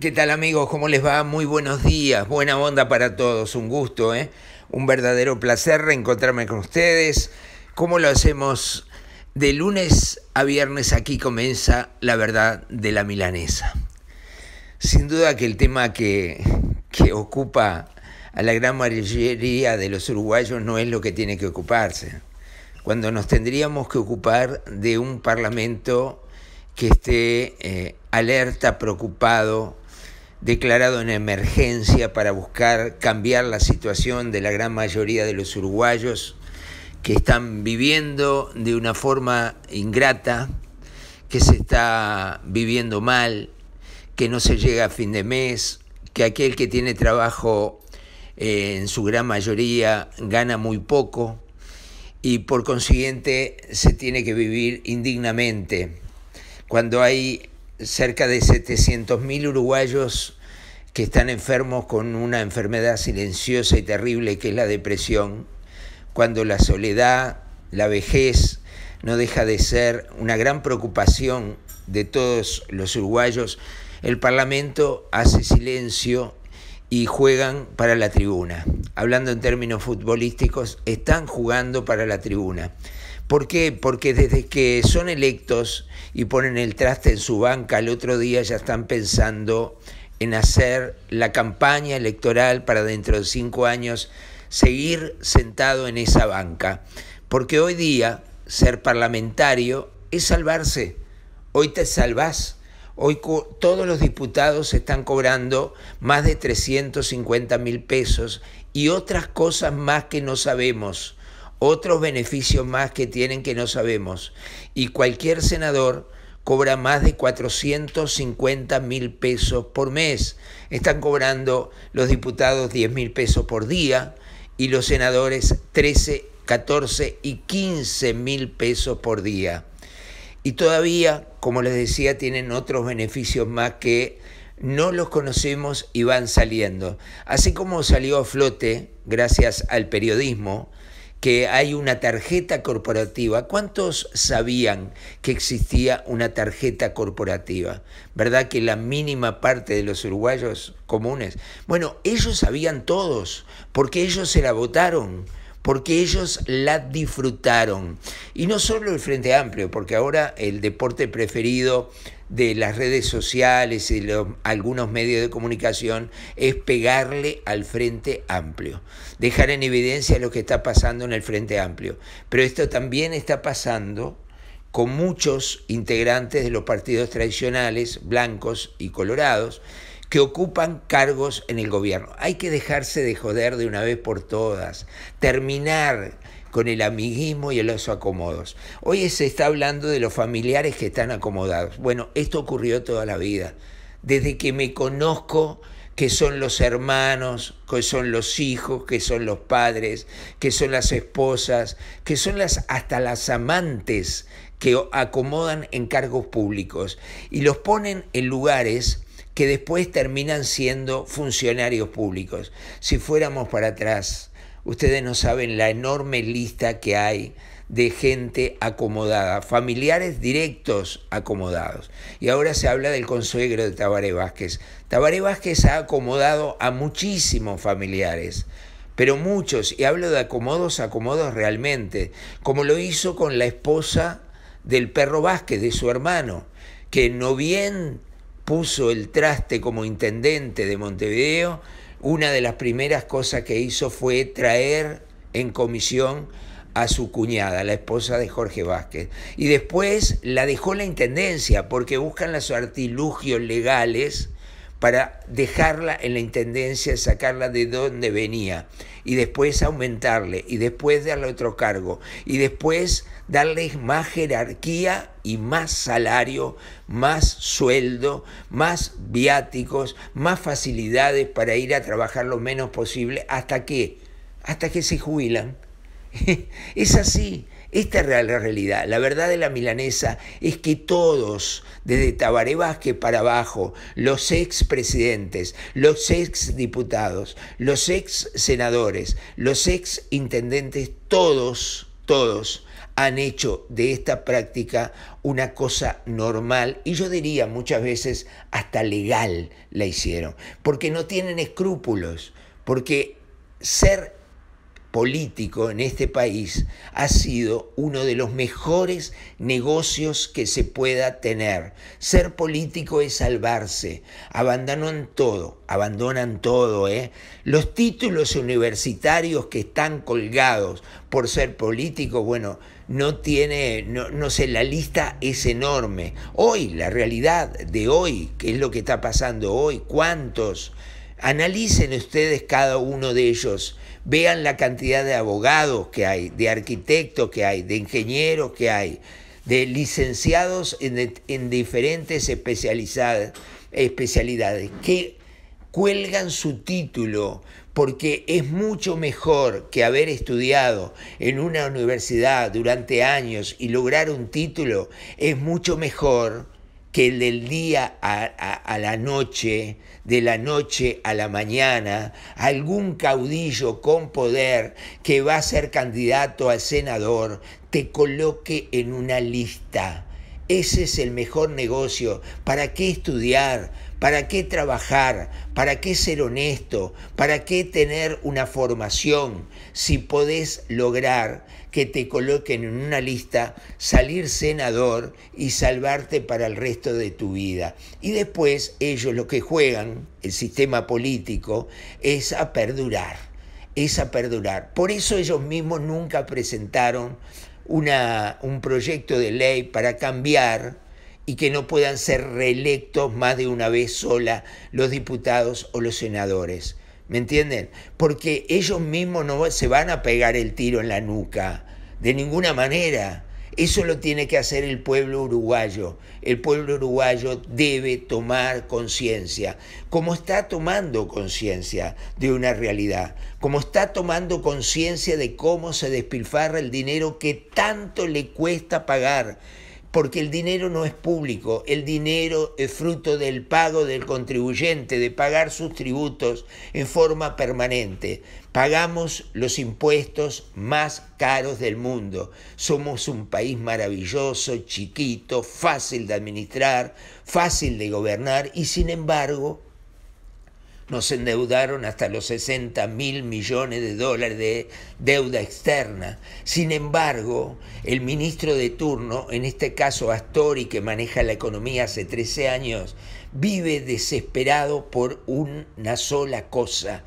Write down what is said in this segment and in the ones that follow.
¿Qué tal amigos? ¿Cómo les va? Muy buenos días, buena onda para todos, un gusto, ¿eh? un verdadero placer reencontrarme con ustedes. ¿Cómo lo hacemos? De lunes a viernes aquí comienza la verdad de la milanesa. Sin duda que el tema que, ocupa a la gran mayoría de los uruguayos no es lo que tiene que ocuparse. Cuando nos tendríamos que ocupar de un parlamento que esté eh, alerta, preocupado, declarado en emergencia para buscar cambiar la situación de la gran mayoría de los uruguayos que están viviendo de una forma ingrata, que se está viviendo mal, que no se llega a fin de mes, que aquel que tiene trabajo eh, en su gran mayoría gana muy poco y por consiguiente se tiene que vivir indignamente. Cuando hay cerca de 700.000 uruguayos que están enfermos con una enfermedad silenciosa y terrible que es la depresión, cuando la soledad, la vejez, no deja de ser una gran preocupación de todos los uruguayos, el Parlamento hace silencio y juegan para la tribuna. Hablando en términos futbolísticos, están jugando para la tribuna. ¿Por qué? Porque desde que son electos y ponen el traste en su banca, al otro día ya están pensando en hacer la campaña electoral para dentro de cinco años seguir sentado en esa banca. Porque hoy día ser parlamentario es salvarse. Hoy te salvás. Hoy todos los diputados están cobrando más de 350 mil pesos y otras cosas más que no sabemos, otros beneficios más que tienen que no sabemos. Y cualquier senador cobra más de 450 mil pesos por mes. Están cobrando los diputados 10 mil pesos por día y los senadores 13, 14 y 15 mil pesos por día. Y todavía, como les decía, tienen otros beneficios más que no los conocemos y van saliendo. Así como salió a flote, gracias al periodismo, que hay una tarjeta corporativa. ¿Cuántos sabían que existía una tarjeta corporativa? ¿Verdad que la mínima parte de los uruguayos comunes? Bueno, ellos sabían todos, porque ellos se la votaron porque ellos la disfrutaron. Y no solo el Frente Amplio, porque ahora el deporte preferido de las redes sociales y algunos medios de comunicación es pegarle al Frente Amplio, dejar en evidencia lo que está pasando en el Frente Amplio. Pero esto también está pasando con muchos integrantes de los partidos tradicionales, blancos y colorados, que ocupan cargos en el gobierno. Hay que dejarse de joder de una vez por todas, terminar con el amiguismo y los acomodos. Hoy se está hablando de los familiares que están acomodados. Bueno, esto ocurrió toda la vida. Desde que me conozco, que son los hermanos, que son los hijos, que son los padres, que son las esposas, que son las hasta las amantes que acomodan en cargos públicos y los ponen en lugares que después terminan siendo funcionarios públicos. Si fuéramos para atrás, ustedes no saben la enorme lista que hay de gente acomodada, familiares directos acomodados. Y ahora se habla del consuegro de Tabaré Vázquez. Tabaré Vázquez ha acomodado a muchísimos familiares, pero muchos, y hablo de acomodos, acomodos realmente, como lo hizo con la esposa del perro Vázquez, de su hermano, que no bien puso el traste como intendente de Montevideo, una de las primeras cosas que hizo fue traer en comisión a su cuñada, la esposa de Jorge Vázquez. Y después la dejó la intendencia porque buscan los artilugios legales para dejarla en la intendencia, sacarla de donde venía y después aumentarle y después darle otro cargo y después darles más jerarquía y más salario, más sueldo, más viáticos, más facilidades para ir a trabajar lo menos posible hasta que hasta que se jubilan. es así, esta es la realidad. La verdad de la milanesa es que todos, desde Tabaré Vázquez para abajo, los ex presidentes, los ex diputados, los ex senadores, los ex intendentes, todos, todos han hecho de esta práctica una cosa normal y yo diría muchas veces hasta legal la hicieron, porque no tienen escrúpulos, porque ser político en este país ha sido uno de los mejores negocios que se pueda tener. Ser político es salvarse. Abandonan todo, abandonan todo. ¿eh? Los títulos universitarios que están colgados por ser político, bueno, no tiene, no, sé, la lista es enorme. Hoy, la realidad de hoy, qué es lo que está pasando hoy, cuántos Analicen ustedes cada uno de ellos, vean la cantidad de abogados que hay, de arquitectos que hay, de ingenieros que hay, de licenciados en, en diferentes especialidades, que cuelgan su título porque es mucho mejor que haber estudiado en una universidad durante años y lograr un título, es mucho mejor que del día a, la noche, de la noche a la mañana, algún caudillo con poder que va a ser candidato a senador te coloque en una lista. Ese es el mejor negocio. ¿Para qué estudiar? ¿Para qué trabajar? ¿Para qué ser honesto? ¿Para qué tener una formación si podés lograr que te coloquen en una lista, salir senador y salvarte para el resto de tu vida? Y después ellos lo que juegan, el sistema político, es a perdurar, es a perdurar. Por eso ellos mismos nunca presentaron un proyecto de ley para cambiar y que no puedan ser reelectos más de una vez sola los diputados o los senadores. ¿Me entienden? Porque ellos mismos no se van a pegar el tiro en la nuca, de ninguna manera. Eso lo tiene que hacer el pueblo uruguayo. El pueblo uruguayo debe tomar conciencia, como está tomando conciencia de una realidad, como está tomando conciencia de cómo se despilfarra el dinero que tanto le cuesta pagar porque el dinero no es público, el dinero es fruto del pago del contribuyente, de pagar sus tributos en forma permanente. Pagamos los impuestos más caros del mundo. Somos un país maravilloso, chiquito, fácil de administrar, fácil de gobernar y sin embargo nos endeudaron hasta los 60 mil millones de dólares de deuda externa. Sin embargo, el ministro de turno, en este caso Astori, que maneja la economía hace 13 años, vive desesperado por una sola cosa.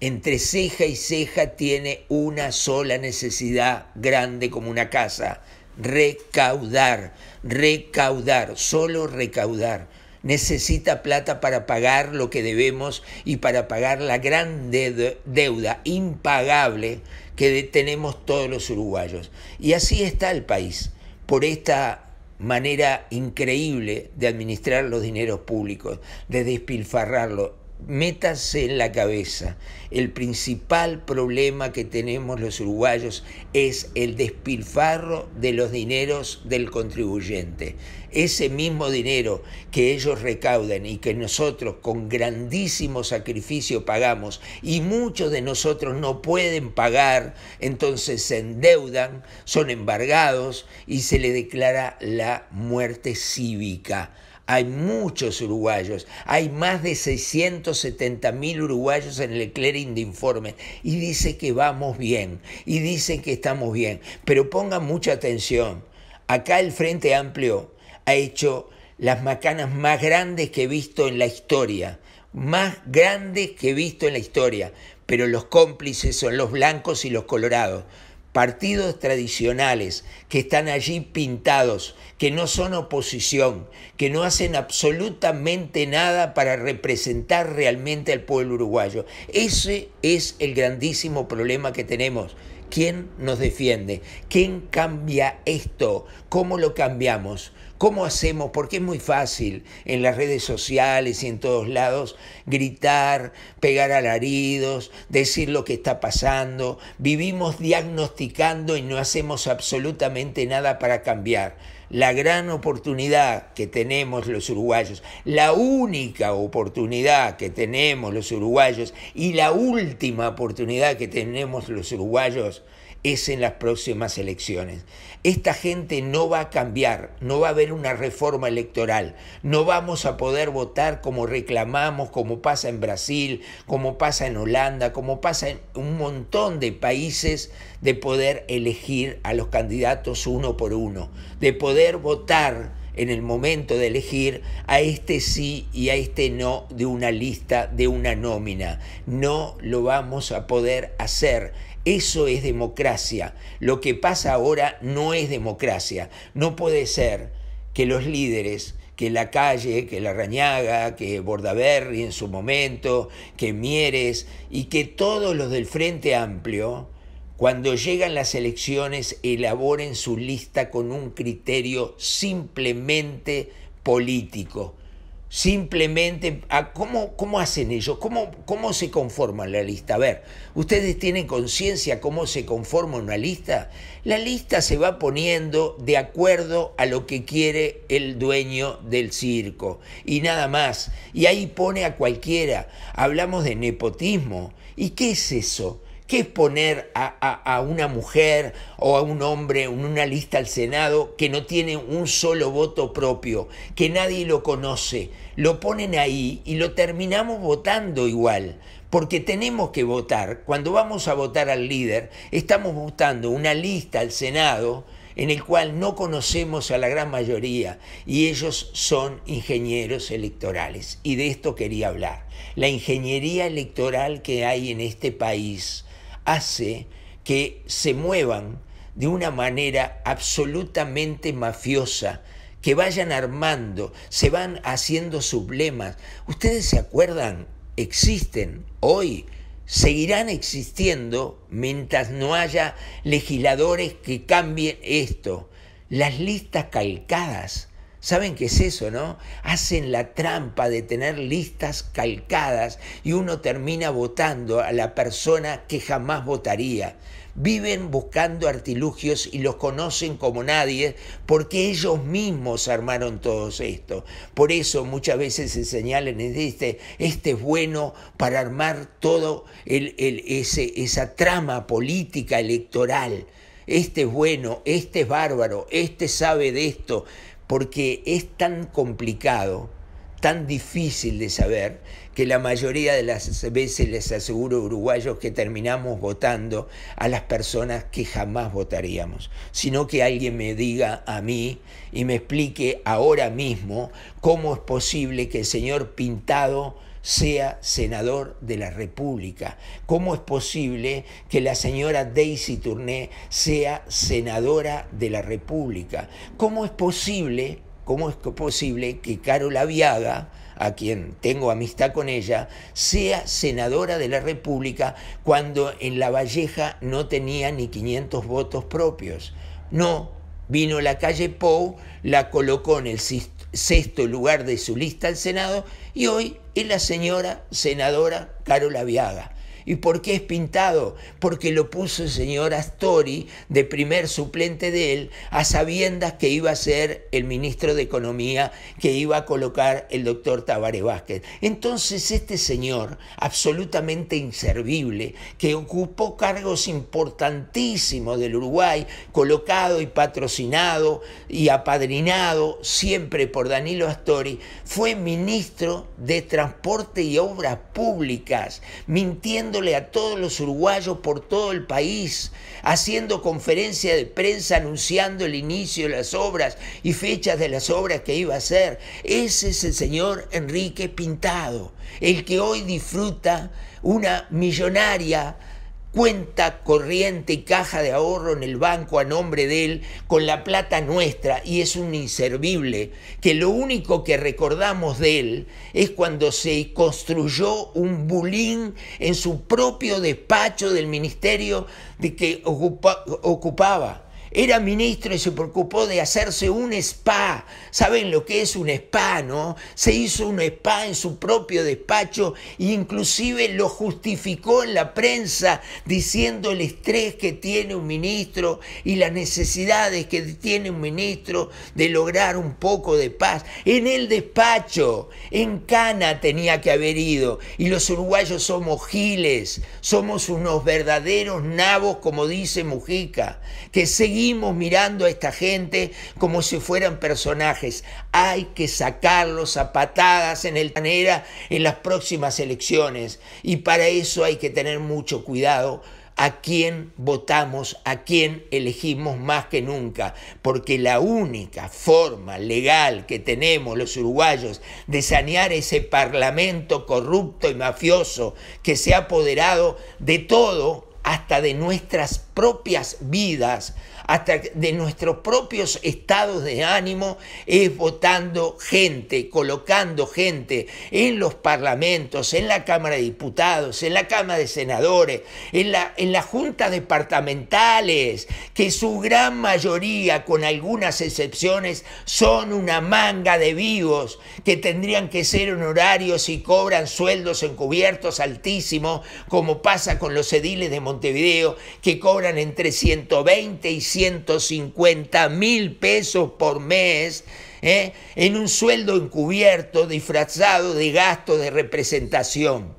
Entre ceja y ceja tiene una sola necesidad grande como una casa, recaudar, recaudar, solo recaudar necesita plata para pagar lo que debemos y para pagar la gran deuda impagable que tenemos todos los uruguayos. Y así está el país, por esta manera increíble de administrar los dineros públicos, de despilfarrarlo Métase en la cabeza, el principal problema que tenemos los uruguayos es el despilfarro de los dineros del contribuyente. Ese mismo dinero que ellos recaudan y que nosotros con grandísimo sacrificio pagamos y muchos de nosotros no pueden pagar, entonces se endeudan, son embargados y se le declara la muerte cívica hay muchos uruguayos, hay más de 670 mil uruguayos en el clearing de informes y dice que vamos bien y dice que estamos bien, pero pongan mucha atención, acá el Frente Amplio ha hecho las macanas más grandes que he visto en la historia, más grandes que he visto en la historia, pero los cómplices son los blancos y los colorados partidos tradicionales que están allí pintados, que no son oposición, que no hacen absolutamente nada para representar realmente al pueblo uruguayo. Ese es el grandísimo problema que tenemos. ¿Quién nos defiende? ¿Quién cambia esto? ¿Cómo lo cambiamos? ¿Cómo hacemos? Porque es muy fácil en las redes sociales y en todos lados gritar, pegar alaridos, decir lo que está pasando. Vivimos diagnosticando y no hacemos absolutamente nada para cambiar. La gran oportunidad que tenemos los uruguayos, la única oportunidad que tenemos los uruguayos y la última oportunidad que tenemos los uruguayos es en las próximas elecciones. Esta gente no va a cambiar, no va a haber una reforma electoral, no vamos a poder votar como reclamamos, como pasa en Brasil, como pasa en Holanda, como pasa en un montón de países, de poder elegir a los candidatos uno por uno, de poder votar en el momento de elegir a este sí y a este no de una lista, de una nómina. No lo vamos a poder hacer eso es democracia. Lo que pasa ahora no es democracia. No puede ser que los líderes que la calle, que la Rañaga, que Bordaberry en su momento, que Mieres y que todos los del Frente Amplio, cuando llegan las elecciones, elaboren su lista con un criterio simplemente político. Simplemente, ah, ¿cómo, hacen ellos? ¿Cómo, ¿Cómo se conforma la lista? A ver, ¿ustedes tienen conciencia cómo se conforma una lista? La lista se va poniendo de acuerdo a lo que quiere el dueño del circo y nada más. Y ahí pone a cualquiera. Hablamos de nepotismo. ¿Y qué es eso? ¿Qué es poner a, a, una mujer o a un hombre en una lista al Senado que no tiene un solo voto propio, que nadie lo conoce. Lo ponen ahí y lo terminamos votando igual, porque tenemos que votar. Cuando vamos a votar al líder, estamos votando una lista al Senado en el cual no conocemos a la gran mayoría y ellos son ingenieros electorales. Y de esto quería hablar. La ingeniería electoral que hay en este país hace que se muevan de una manera absolutamente mafiosa, que vayan armando, se van haciendo sublemas. ¿Ustedes se acuerdan? Existen hoy, seguirán existiendo mientras no haya legisladores que cambien esto. Las listas calcadas ¿Saben qué es eso, no? Hacen la trampa de tener listas calcadas y uno termina votando a la persona que jamás votaría. Viven buscando artilugios y los conocen como nadie porque ellos mismos armaron todo esto. Por eso muchas veces se señalan y dicen, este es bueno para armar todo el, el, ese, esa trama política electoral. Este es bueno, este es bárbaro, este sabe de esto porque es tan complicado, tan difícil de saber, que la mayoría de las veces les aseguro uruguayos que terminamos votando a las personas que jamás votaríamos, sino que alguien me diga a mí y me explique ahora mismo cómo es posible que el señor Pintado sea senador de la República. ¿Cómo es posible que la señora Daisy Tourné sea senadora de la República? ¿Cómo es posible, cómo es posible que Carol Viaga, a quien tengo amistad con ella, sea senadora de la República cuando en La Valleja no tenía ni 500 votos propios? No, vino la calle Pou, la colocó en el sistema sexto lugar de su lista al Senado, y hoy es la señora senadora Carola Viaga, ¿Y por qué es pintado? Porque lo puso el señor Astori de primer suplente de él, a sabiendas que iba a ser el ministro de Economía que iba a colocar el doctor Tavares Vázquez. Entonces este señor, absolutamente inservible, que ocupó cargos importantísimos del Uruguay, colocado y patrocinado y apadrinado siempre por Danilo Astori, fue ministro de Transporte y Obras Públicas, mintiendo a todos los uruguayos por todo el país, haciendo conferencia de prensa anunciando el inicio de las obras y fechas de las obras que iba a hacer. Ese es el señor Enrique Pintado, el que hoy disfruta una millonaria cuenta corriente y caja de ahorro en el banco a nombre de él con la plata nuestra y es un inservible, que lo único que recordamos de él es cuando se construyó un bulín en su propio despacho del ministerio de que ocupaba era ministro y se preocupó de hacerse un spa. ¿Saben lo que es un spa, no? Se hizo un spa en su propio despacho e inclusive lo justificó en la prensa diciendo el estrés que tiene un ministro y las necesidades que tiene un ministro de lograr un poco de paz. En el despacho, en Cana tenía que haber ido. Y los uruguayos somos giles, somos unos verdaderos nabos, como dice Mujica, que seguimos seguimos mirando a esta gente como si fueran personajes. Hay que sacarlos a patadas en el Tanera en las próximas elecciones y para eso hay que tener mucho cuidado a quién votamos, a quién elegimos más que nunca, porque la única forma legal que tenemos los uruguayos de sanear ese parlamento corrupto y mafioso que se ha apoderado de todo, hasta de nuestras propias vidas, hasta de nuestros propios estados de ánimo, es votando gente, colocando gente en los parlamentos, en la Cámara de Diputados, en la Cámara de Senadores, en la, en las juntas departamentales, que su gran mayoría, con algunas excepciones, son una manga de vivos que tendrían que ser honorarios y cobran sueldos encubiertos altísimos, como pasa con los ediles de Montevideo, que cobran entre 120 y 100 150 mil pesos por mes ¿eh? en un sueldo encubierto, disfrazado de gasto de representación.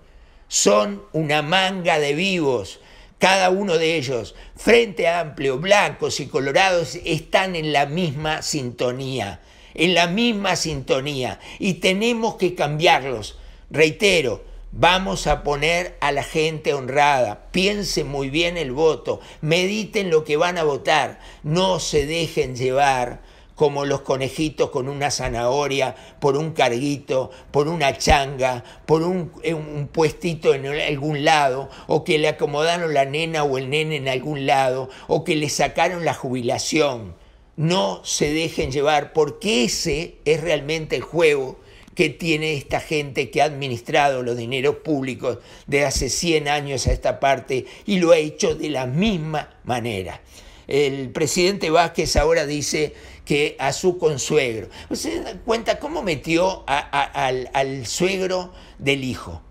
Son una manga de vivos. Cada uno de ellos, Frente Amplio, Blancos y Colorados, están en la misma sintonía, en la misma sintonía, y tenemos que cambiarlos. Reitero, Vamos a poner a la gente honrada. Piensen muy bien el voto. Mediten lo que van a votar. No se dejen llevar como los conejitos con una zanahoria, por un carguito, por una changa, por un, eh, un, puestito en algún lado, o que le acomodaron la nena o el nene en algún lado, o que le sacaron la jubilación. No se dejen llevar, porque ese es realmente el juego que tiene esta gente que ha administrado los dineros públicos de hace 100 años a esta parte y lo ha hecho de la misma manera. El presidente Vázquez ahora dice que a su consuegro. ¿Ustedes cuenta cómo metió al suegro del hijo?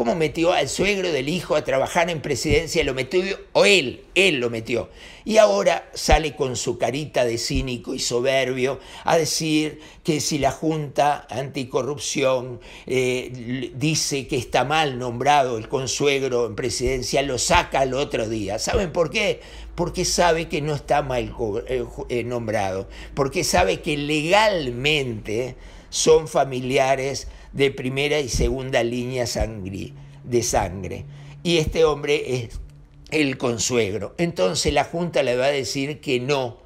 ¿Cómo metió al suegro del hijo a trabajar en presidencia? Lo metió, o él, él lo metió. Y ahora sale con su carita de cínico y soberbio a decir que si la Junta Anticorrupción eh, dice que está mal nombrado el consuegro en presidencia, lo saca al otro día. ¿Saben por qué? Porque sabe que no está mal eh, eh, nombrado, porque sabe que legalmente son familiares de primera y segunda línea de sangre. Y este hombre es el consuegro. Entonces la Junta le va a decir que no,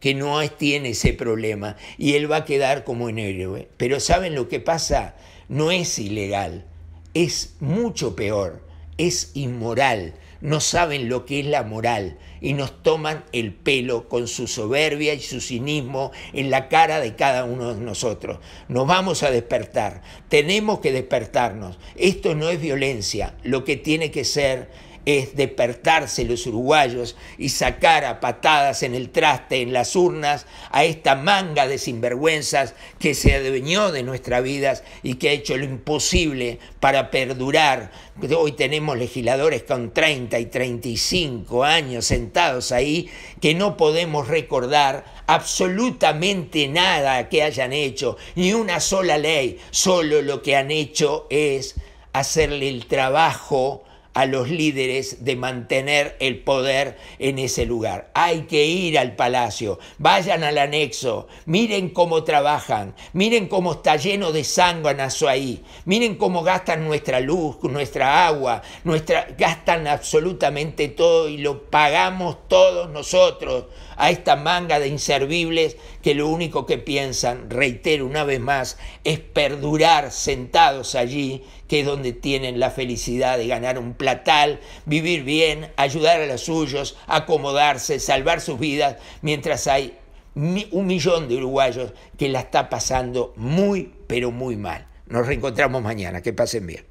que no tiene ese problema y él va a quedar como un héroe. Pero ¿saben lo que pasa? No es ilegal, es mucho peor, es inmoral no saben lo que es la moral y nos toman el pelo con su soberbia y su cinismo en la cara de cada uno de nosotros. Nos vamos a despertar, tenemos que despertarnos. Esto no es violencia, lo que tiene que ser es despertarse los uruguayos y sacar a patadas en el traste, en las urnas, a esta manga de sinvergüenzas que se adueñó de nuestras vidas y que ha hecho lo imposible para perdurar. Hoy tenemos legisladores con 30 y 35 años sentados ahí que no podemos recordar absolutamente nada que hayan hecho, ni una sola ley, solo lo que han hecho es hacerle el trabajo a los líderes de mantener el poder en ese lugar. Hay que ir al palacio, vayan al anexo, miren cómo trabajan, miren cómo está lleno de en ahí, miren cómo gastan nuestra luz, nuestra agua, nuestra, gastan absolutamente todo y lo pagamos todos nosotros a esta manga de inservibles que lo único que piensan, reitero una vez más, es perdurar sentados allí que es donde tienen la felicidad de ganar un platal, vivir bien, ayudar a los suyos, acomodarse, salvar sus vidas, mientras hay un millón de uruguayos que la está pasando muy, pero muy mal. Nos reencontramos mañana. Que pasen bien.